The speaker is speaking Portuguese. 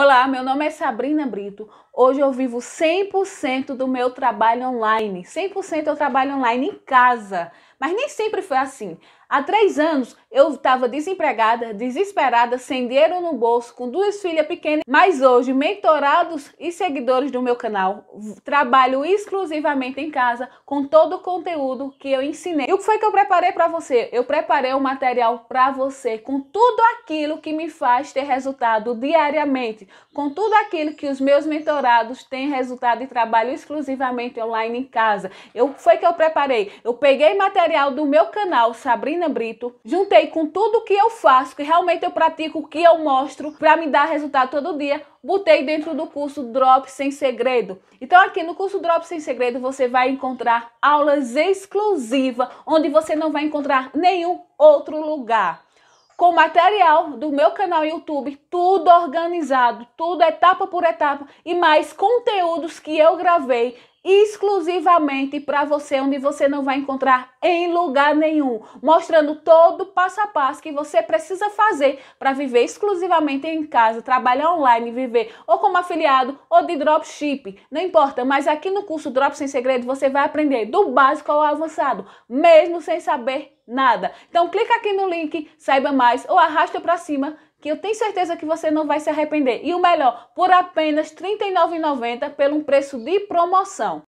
Olá, meu nome é Sabrina Brito. Hoje eu vivo 100% do meu trabalho online. 100% eu trabalho online em casa. Mas nem sempre foi assim. Há três anos eu estava desempregada, desesperada, sem dinheiro no bolso, com duas filhas pequenas, mas hoje, mentorados e seguidores do meu canal, trabalho exclusivamente em casa com todo o conteúdo que eu ensinei. E o que foi que eu preparei para você? Eu preparei um material para você com tudo aquilo que me faz ter resultado diariamente, com tudo aquilo que os meus mentorados têm resultado e trabalho exclusivamente online em casa. Eu o que foi que eu preparei? Eu peguei material material do meu canal Sabrina Brito, juntei com tudo que eu faço, que realmente eu pratico, que eu mostro para me dar resultado todo dia, botei dentro do curso Drop Sem Segredo. Então aqui no curso Drop Sem Segredo você vai encontrar aulas exclusivas, onde você não vai encontrar nenhum outro lugar com material do meu canal YouTube, tudo organizado, tudo etapa por etapa e mais conteúdos que eu gravei exclusivamente para você, onde você não vai encontrar em lugar nenhum, mostrando todo o passo a passo que você precisa fazer para viver exclusivamente em casa, trabalhar online, viver ou como afiliado ou de dropship, não importa, mas aqui no curso Drop Sem Segredo você vai aprender do básico ao avançado, mesmo sem saber nada. Então clica aqui no link, saiba mais ou arrasta para cima que eu tenho certeza que você não vai se arrepender. E o melhor, por apenas R$ 39,90 pelo um preço de promoção.